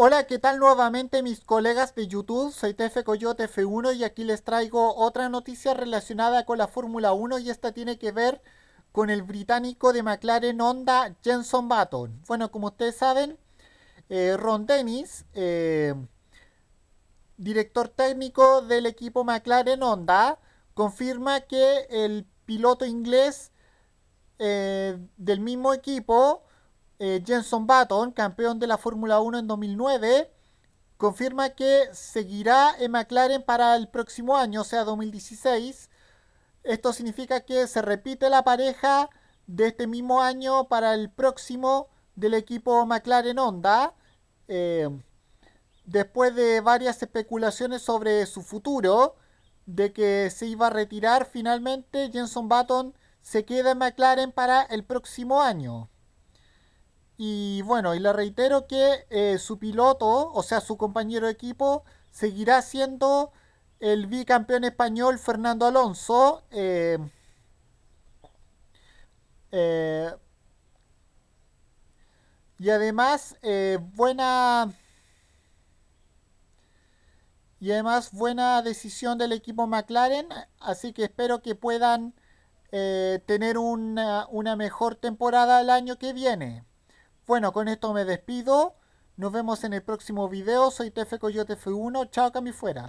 Hola, ¿qué tal nuevamente mis colegas de YouTube? Soy TF Coyote F1 y aquí les traigo otra noticia relacionada con la Fórmula 1 y esta tiene que ver con el británico de McLaren Honda, Jenson Button. Bueno, como ustedes saben, eh, Ron Dennis, eh, director técnico del equipo McLaren Honda, confirma que el piloto inglés eh, del mismo equipo eh, Jenson Button, campeón de la Fórmula 1 en 2009, confirma que seguirá en McLaren para el próximo año, o sea, 2016. Esto significa que se repite la pareja de este mismo año para el próximo del equipo McLaren Honda. Eh, después de varias especulaciones sobre su futuro, de que se iba a retirar finalmente, Jenson Button se queda en McLaren para el próximo año. Y bueno, y le reitero que eh, su piloto, o sea, su compañero de equipo, seguirá siendo el bicampeón español Fernando Alonso. Eh, eh, y además, buena... Y además buena decisión del equipo McLaren, así que espero que puedan tener una, una mejor temporada el año que viene. Bueno, con esto me despido. Nos vemos en el próximo video. Soy TF Coyote F1. Chao, Cami Fuera.